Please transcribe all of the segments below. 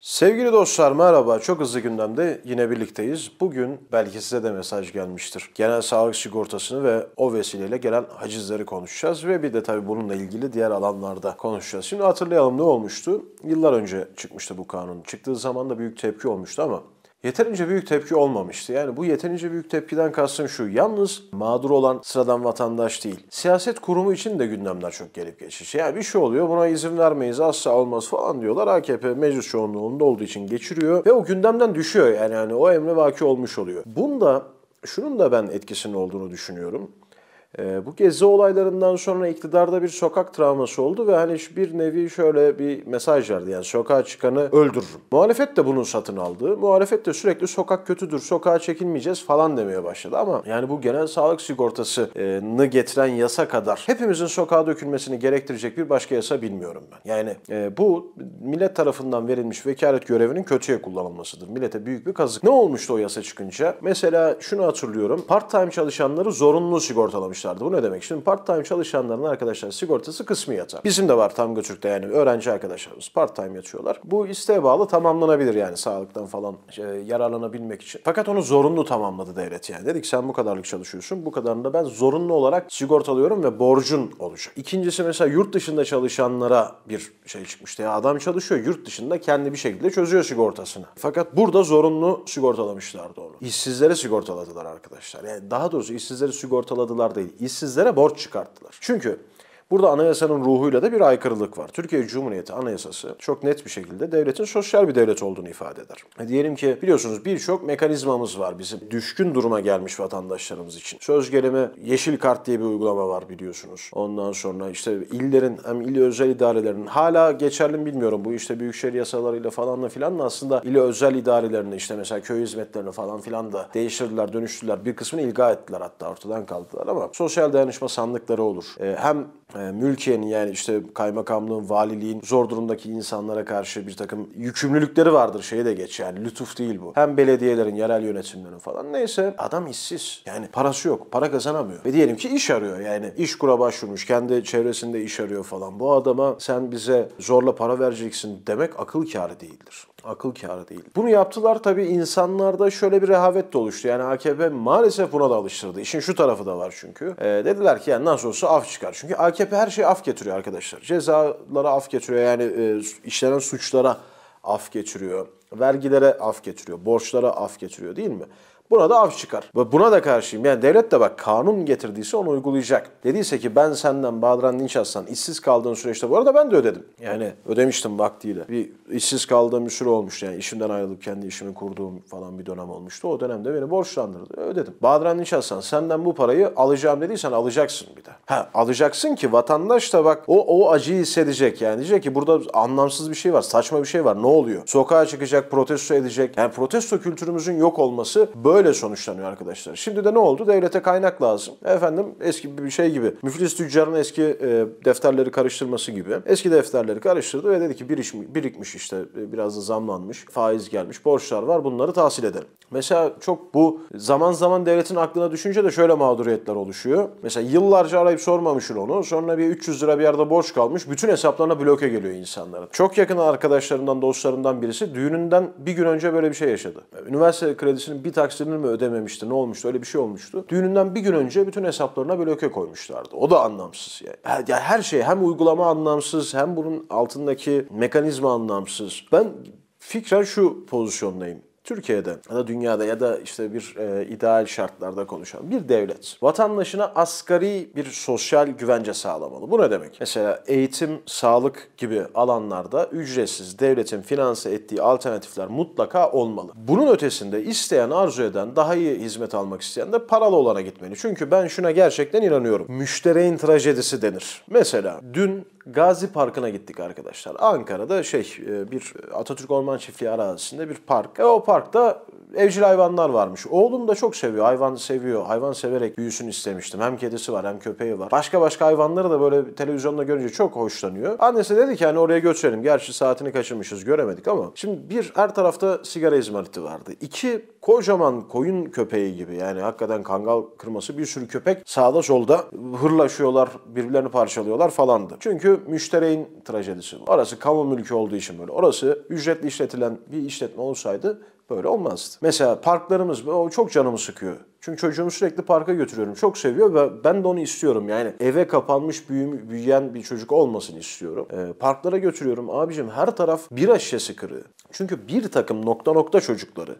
Sevgili dostlar merhaba. Çok hızlı gündemde yine birlikteyiz. Bugün belki size de mesaj gelmiştir. Genel sağlık sigortasını ve o vesileyle gelen hacizleri konuşacağız ve bir de tabii bununla ilgili diğer alanlarda konuşacağız. Şimdi hatırlayalım ne olmuştu? Yıllar önce çıkmıştı bu kanun. Çıktığı zaman da büyük tepki olmuştu ama yeterince büyük tepki olmamıştı. Yani bu yeterince büyük tepkiden kastım şu. Yalnız mağdur olan sıradan vatandaş değil. Siyaset kurumu için de gündemler çok gelip geçiş. Yani bir şey oluyor buna izin vermeyiz asla olmaz falan diyorlar. AKP meclis çoğunluğunda olduğu için geçiriyor ve o gündemden düşüyor. Yani, yani o emre vaki olmuş oluyor. Bunda şunun da ben etkisinin olduğunu düşünüyorum. Ee, bu gezi olaylarından sonra iktidarda bir sokak travması oldu ve hani bir nevi şöyle bir mesaj verdi. Yani sokağa çıkanı öldürürüm. Muhalefet de bunun satın aldı. Muhalefet de sürekli sokak kötüdür, sokağa çekilmeyeceğiz falan demeye başladı. Ama yani bu genel sağlık sigortasını getiren yasa kadar hepimizin sokağa dökülmesini gerektirecek bir başka yasa bilmiyorum ben. Yani e, bu millet tarafından verilmiş vekalet görevinin kötüye kullanılmasıdır. Millete büyük bir kazık. Ne olmuştu o yasa çıkınca? Mesela şunu hatırlıyorum. Part-time çalışanları zorunlu sigortalamışlar yapmışlardı. Bu ne demek? Şimdi part time çalışanların arkadaşlar sigortası kısmi yatar. Bizim de var tam Götürk'te yani öğrenci arkadaşlarımız part time yatıyorlar. Bu isteğe bağlı tamamlanabilir yani sağlıktan falan e, yararlanabilmek için. Fakat onu zorunlu tamamladı devlet yani. Dedik sen bu kadarlık çalışıyorsun. Bu kadarında ben zorunlu olarak sigortalıyorum ve borcun olacak. İkincisi mesela yurt dışında çalışanlara bir şey çıkmıştı. Ya adam çalışıyor yurt dışında kendi bir şekilde çözüyor sigortasını. Fakat burada zorunlu sigortalamışlardı onu. İşsizlere sigortaladılar arkadaşlar. Yani daha doğrusu işsizleri sigortaladılar değil işsizlere borç çıkarttılar. Çünkü Burada anayasanın ruhuyla da bir aykırılık var. Türkiye Cumhuriyeti Anayasası çok net bir şekilde devletin sosyal bir devlet olduğunu ifade eder. E diyelim ki biliyorsunuz birçok mekanizmamız var bizim düşkün duruma gelmiş vatandaşlarımız için. Söz gelimi yeşil kart diye bir uygulama var biliyorsunuz. Ondan sonra işte illerin hem il özel idarelerinin hala geçerli mi bilmiyorum bu işte büyükşehir yasalarıyla falanla da aslında il özel idarelerini işte mesela köy hizmetlerini falan filan da değiştirdiler, dönüştürdüler. Bir kısmını ilga ettiler hatta ortadan kaldılar ama sosyal dayanışma sandıkları olur. E, hem e, mülkiyenin yani işte kaymakamlığın, valiliğin zor durumdaki insanlara karşı bir takım yükümlülükleri vardır. Şeye de geç yani lütuf değil bu. Hem belediyelerin, yerel yönetimlerin falan neyse adam işsiz. Yani parası yok, para kazanamıyor. Ve diyelim ki iş arıyor yani iş kura başvurmuş, kendi çevresinde iş arıyor falan. Bu adama sen bize zorla para vereceksin demek akıl kârı değildir akıl kârı değil. Bunu yaptılar tabii insanlarda şöyle bir rehavet de oluştu. Yani AKP maalesef buna da alıştırdı. İşin şu tarafı da var çünkü. E, dediler ki yani nasıl olsa af çıkar. Çünkü AKP AKP her şeye af getiriyor arkadaşlar. Cezalara af getiriyor yani e, işlenen suçlara af getiriyor. Vergilere af getiriyor, borçlara af getiriyor değil mi? Buna da av çıkar. Ve buna da karşıyım. Yani devlet de bak kanun getirdiyse onu uygulayacak. Dediyse ki ben senden Badran Dinç Aslan işsiz kaldığın süreçte bu arada ben de ödedim. Yani ödemiştim vaktiyle. Bir işsiz kaldığım bir süre olmuştu yani işimden ayrılıp kendi işimi kurduğum falan bir dönem olmuştu. O dönemde beni borçlandırdı. Ödedim. Badran Dinç Aslan senden bu parayı alacağım dediysen alacaksın bir de. Ha alacaksın ki vatandaş da bak o, o acıyı hissedecek yani. Diyecek ki burada anlamsız bir şey var, saçma bir şey var. Ne oluyor? Sokağa çıkacak, protesto edecek. Yani protesto kültürümüzün yok olması böyle Böyle sonuçlanıyor arkadaşlar. Şimdi de ne oldu? Devlete kaynak lazım. Efendim eski bir şey gibi. Müflis tüccarın eski e, defterleri karıştırması gibi. Eski defterleri karıştırdı ve dedi ki bir iş, birikmiş işte e, biraz da zamlanmış. Faiz gelmiş. Borçlar var. Bunları tahsil edelim. Mesela çok bu zaman zaman devletin aklına düşünce de şöyle mağduriyetler oluşuyor. Mesela yıllarca arayıp sormamışsın onu. Sonra bir 300 lira bir yerde borç kalmış. Bütün hesaplarına bloke geliyor insanların. Çok yakın arkadaşlarından, dostlarından birisi düğününden bir gün önce böyle bir şey yaşadı. Üniversite kredisinin bir taksidi borçlarını mı ödememişti ne olmuştu öyle bir şey olmuştu. Düğününden bir gün önce bütün hesaplarına bloke koymuşlardı. O da anlamsız yani. yani her şey hem uygulama anlamsız hem bunun altındaki mekanizma anlamsız. Ben fikren şu pozisyondayım. Türkiye'de ya da dünyada ya da işte bir e, ideal şartlarda konuşan bir devlet vatandaşına asgari bir sosyal güvence sağlamalı. Bu ne demek? Mesela eğitim, sağlık gibi alanlarda ücretsiz devletin finanse ettiği alternatifler mutlaka olmalı. Bunun ötesinde isteyen, arzu eden, daha iyi hizmet almak isteyen de paralı olana gitmeli. Çünkü ben şuna gerçekten inanıyorum. Müştereğin trajedisi denir. Mesela dün Gazi Parkı'na gittik arkadaşlar. Ankara'da şey e, bir Atatürk Orman Çiftliği arazisinde bir park. E o parkta evcil hayvanlar varmış. Oğlum da çok seviyor. Hayvan seviyor. Hayvan severek büyüsün istemiştim. Hem kedisi var hem köpeği var. Başka başka hayvanları da böyle televizyonda görünce çok hoşlanıyor. Annesi dedi ki hani oraya götürelim. Gerçi saatini kaçırmışız göremedik ama. Şimdi bir her tarafta sigara izmariti vardı. İki kocaman koyun köpeği gibi yani hakikaten kangal kırması bir sürü köpek sağda solda hırlaşıyorlar birbirlerini parçalıyorlar falandı. Çünkü çünkü müştereğin trajedisi Orası kamu mülkü olduğu için böyle. Orası ücretli işletilen bir işletme olsaydı böyle olmazdı. Mesela parklarımız o çok canımı sıkıyor. Çünkü çocuğumu sürekli parka götürüyorum. Çok seviyor ve ben de onu istiyorum. Yani eve kapanmış büyüm, büyüyen bir çocuk olmasın istiyorum. Ee, parklara götürüyorum. Abicim her taraf bir şişesi kırığı. Çünkü bir takım nokta nokta çocukları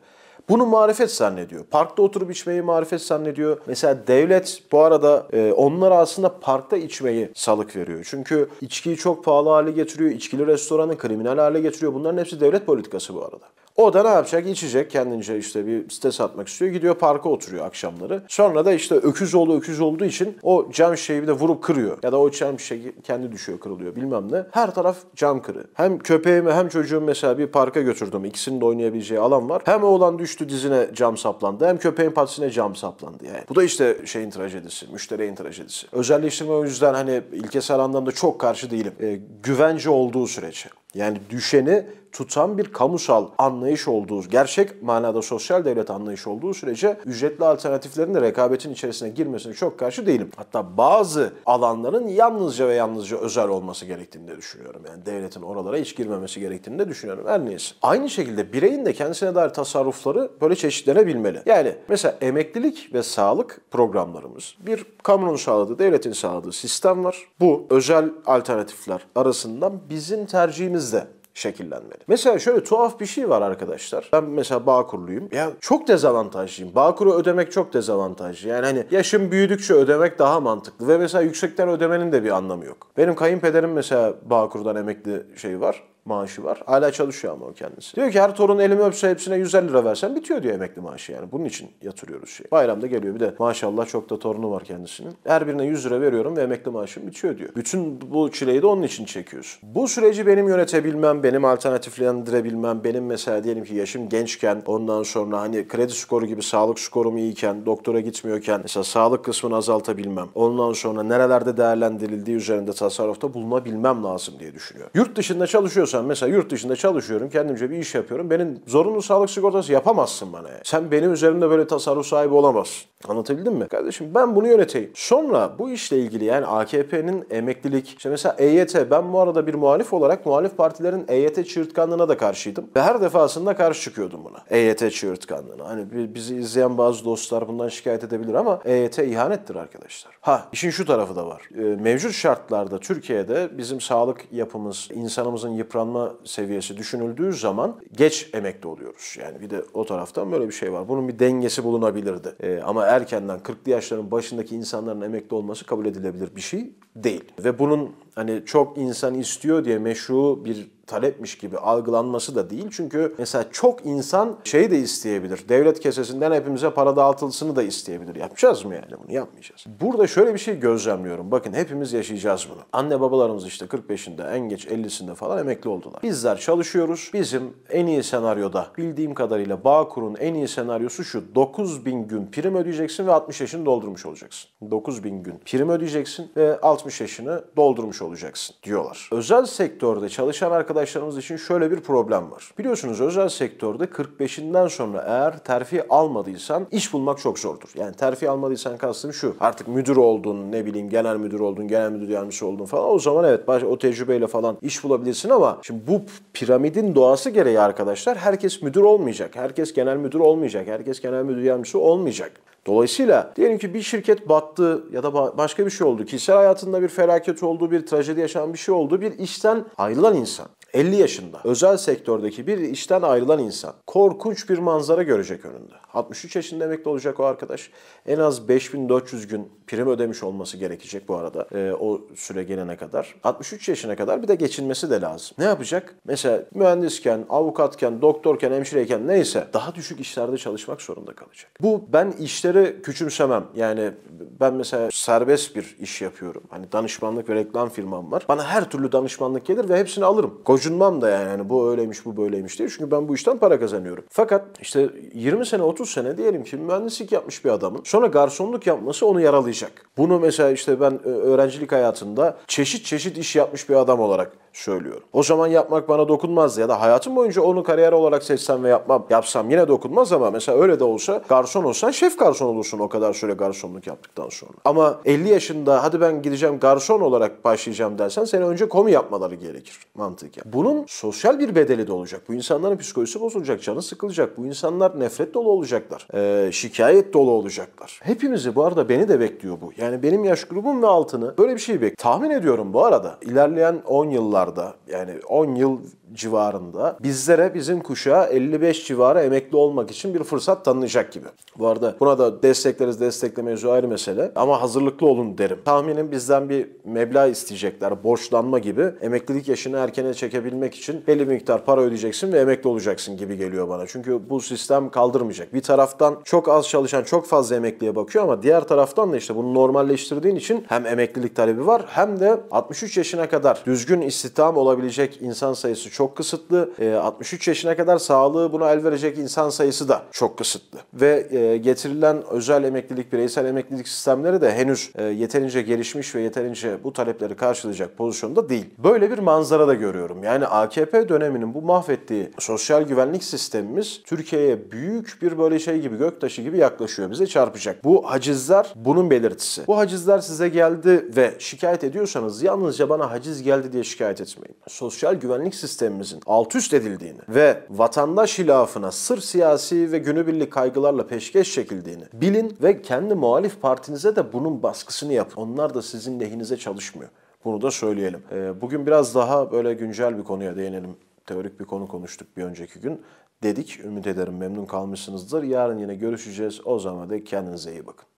bunu marifet zannediyor. Parkta oturup içmeyi marifet zannediyor. Mesela devlet bu arada e, onlara aslında parkta içmeyi salık veriyor. Çünkü içkiyi çok pahalı hale getiriyor. İçkili restoranı kriminal hale getiriyor. Bunların hepsi devlet politikası bu arada. O da ne yapacak? İçecek kendince işte bir site atmak istiyor. Gidiyor parka oturuyor akşamları. Sonra da işte öküz oğlu öküz olduğu için o cam şeyi bir de vurup kırıyor. Ya da o cam şeyi kendi düşüyor kırılıyor bilmem ne. Her taraf cam kırı. Hem köpeğimi hem çocuğum mesela bir parka götürdüm. İkisinin de oynayabileceği alan var. Hem oğlan düştü dizine cam saplandı. Hem köpeğin patisine cam saplandı yani. Bu da işte şeyin trajedisi. Müşterinin trajedisi. Özelleştirme o yüzden hani ilkesel anlamda çok karşı değilim. E, güvence olduğu sürece. Yani düşeni tutan bir kamusal anlayış olduğu, gerçek manada sosyal devlet anlayış olduğu sürece ücretli alternatiflerin de rekabetin içerisine girmesine çok karşı değilim. Hatta bazı alanların yalnızca ve yalnızca özel olması gerektiğini de düşünüyorum. Yani devletin oralara hiç girmemesi gerektiğini de düşünüyorum. Her neyse. Aynı şekilde bireyin de kendisine dair tasarrufları böyle çeşitlenebilmeli. Yani mesela emeklilik ve sağlık programlarımız bir kamunun sağladığı, devletin sağladığı sistem var. Bu özel alternatifler arasından bizim tercihimiz ilişkilerimiz de şekillenmeli. Mesela şöyle tuhaf bir şey var arkadaşlar. Ben mesela Bağkurluyum. Ya çok dezavantajlıyım. Bağkur'u ödemek çok dezavantajlı. Yani hani yaşım büyüdükçe ödemek daha mantıklı ve mesela yüksekten ödemenin de bir anlamı yok. Benim kayınpederim mesela Bağkur'dan emekli şey var maaşı var. Hala çalışıyor ama o kendisi. Diyor ki her torun elimi öpse hepsine 150 lira versen bitiyor diyor emekli maaşı yani. Bunun için yatırıyoruz şey. Bayramda geliyor bir de maşallah çok da torunu var kendisinin. Her birine 100 lira veriyorum ve emekli maaşım bitiyor diyor. Bütün bu çileyi de onun için çekiyorsun. Bu süreci benim yönetebilmem, benim alternatiflendirebilmem, benim mesela diyelim ki yaşım gençken ondan sonra hani kredi skoru gibi sağlık skorum iyiyken, doktora gitmiyorken mesela sağlık kısmını azaltabilmem. Ondan sonra nerelerde değerlendirildiği üzerinde tasarrufta bulunabilmem lazım diye düşünüyor. Yurt dışında çalışıyorsa çalışıyorsan mesela yurt dışında çalışıyorum, kendimce bir iş yapıyorum. Benim zorunlu sağlık sigortası yapamazsın bana. Yani. Sen benim üzerimde böyle tasarruf sahibi olamazsın. Anlatabildim mi? Kardeşim ben bunu yöneteyim. Sonra bu işle ilgili yani AKP'nin emeklilik, işte mesela EYT ben bu arada bir muhalif olarak muhalif partilerin EYT çığırtkanlığına da karşıydım. Ve her defasında karşı çıkıyordum buna. EYT çığırtkanlığına. Hani bizi izleyen bazı dostlar bundan şikayet edebilir ama EYT ihanettir arkadaşlar. Ha işin şu tarafı da var. Ee, mevcut şartlarda Türkiye'de bizim sağlık yapımız, insanımızın yıpranması harcanma seviyesi düşünüldüğü zaman geç emekli oluyoruz. Yani bir de o taraftan böyle bir şey var. Bunun bir dengesi bulunabilirdi. E, ama erkenden 40'lı yaşların başındaki insanların emekli olması kabul edilebilir bir şey değil. Ve bunun hani çok insan istiyor diye meşru bir talepmiş gibi algılanması da değil. Çünkü mesela çok insan şey de isteyebilir. Devlet kesesinden hepimize para dağıtılsını da isteyebilir. Yapacağız mı yani bunu? Yapmayacağız. Burada şöyle bir şey gözlemliyorum. Bakın hepimiz yaşayacağız bunu. Anne babalarımız işte 45'inde en geç 50'sinde falan emekli oldular. Bizler çalışıyoruz. Bizim en iyi senaryoda bildiğim kadarıyla Bağkur'un en iyi senaryosu şu. 9000 gün prim ödeyeceksin ve 60 yaşını doldurmuş olacaksın. 9000 gün prim ödeyeceksin ve 60 yaşını doldurmuş olacaksın olacaksın diyorlar. Özel sektörde çalışan arkadaşlarımız için şöyle bir problem var. Biliyorsunuz özel sektörde 45'inden sonra eğer terfi almadıysan iş bulmak çok zordur. Yani terfi almadıysan kastım şu. Artık müdür oldun, ne bileyim genel müdür oldun, genel müdür yardımcısı oldun falan. O zaman evet o tecrübeyle falan iş bulabilirsin ama şimdi bu piramidin doğası gereği arkadaşlar herkes müdür olmayacak. Herkes genel müdür olmayacak. Herkes genel müdür yardımcısı olmayacak. Dolayısıyla diyelim ki bir şirket battı ya da başka bir şey oldu. Kişisel hayatında bir felaket oldu, bir trajedi yaşanan bir şey oldu. Bir işten ayrılan insan. 50 yaşında özel sektördeki bir işten ayrılan insan korkunç bir manzara görecek önünde. 63 yaşında emekli olacak o arkadaş. En az 5400 gün prim ödemiş olması gerekecek bu arada e, o süre gelene kadar. 63 yaşına kadar bir de geçinmesi de lazım. Ne yapacak? Mesela mühendisken, avukatken, doktorken, hemşireyken neyse daha düşük işlerde çalışmak zorunda kalacak. Bu ben işleri küçümsemem. Yani ben mesela serbest bir iş yapıyorum. Hani danışmanlık ve reklam firmam var. Bana her türlü danışmanlık gelir ve hepsini alırım. Kocunmam da yani hani bu öyleymiş bu böyleymiş diye. Çünkü ben bu işten para kazanıyorum. Fakat işte 20 sene 30 30 sene diyelim ki mühendislik yapmış bir adamın sonra garsonluk yapması onu yaralayacak. Bunu mesela işte ben e, öğrencilik hayatında çeşit çeşit iş yapmış bir adam olarak söylüyorum. O zaman yapmak bana dokunmaz ya da hayatım boyunca onu kariyer olarak seçsem ve yapmam, yapsam yine dokunmaz ama mesela öyle de olsa garson olsan şef garson olursun o kadar süre garsonluk yaptıktan sonra. Ama 50 yaşında hadi ben gideceğim garson olarak başlayacağım dersen seni önce komi yapmaları gerekir mantık Bunun sosyal bir bedeli de olacak. Bu insanların psikolojisi bozulacak, canı sıkılacak. Bu insanlar nefret dolu olacaklar. Ee, şikayet dolu olacaklar. Hepimizi bu arada beni de bekliyor bu. Yani benim yaş grubum ve altını böyle bir şey bekliyor. Tahmin ediyorum bu arada ilerleyen 10 yıllar yıllarda yani 10 yıl civarında bizlere bizim kuşağa 55 civarı emekli olmak için bir fırsat tanınacak gibi. Bu arada buna da destekleriz desteklemeyiz o ayrı mesele ama hazırlıklı olun derim. Tahminim bizden bir meblağ isteyecekler borçlanma gibi emeklilik yaşını erkene çekebilmek için belli bir miktar para ödeyeceksin ve emekli olacaksın gibi geliyor bana. Çünkü bu sistem kaldırmayacak. Bir taraftan çok az çalışan çok fazla emekliye bakıyor ama diğer taraftan da işte bunu normalleştirdiğin için hem emeklilik talebi var hem de 63 yaşına kadar düzgün istihdam istihdam olabilecek insan sayısı çok kısıtlı. E, 63 yaşına kadar sağlığı buna el verecek insan sayısı da çok kısıtlı. Ve e, getirilen özel emeklilik, bireysel emeklilik sistemleri de henüz e, yeterince gelişmiş ve yeterince bu talepleri karşılayacak pozisyonda değil. Böyle bir manzara da görüyorum. Yani AKP döneminin bu mahvettiği sosyal güvenlik sistemimiz Türkiye'ye büyük bir böyle şey gibi göktaşı gibi yaklaşıyor. Bize çarpacak. Bu hacizler bunun belirtisi. Bu hacizler size geldi ve şikayet ediyorsanız yalnızca bana haciz geldi diye şikayet etmeyin. Sosyal güvenlik sistemimizin alt üst edildiğini ve vatandaş hilafına sır siyasi ve günübirlik kaygılarla peşkeş çekildiğini bilin ve kendi muhalif partinize de bunun baskısını yapın. Onlar da sizin lehinize çalışmıyor. Bunu da söyleyelim. Ee, bugün biraz daha böyle güncel bir konuya değinelim. Teorik bir konu konuştuk bir önceki gün. Dedik, ümit ederim memnun kalmışsınızdır. Yarın yine görüşeceğiz. O zaman da kendinize iyi bakın.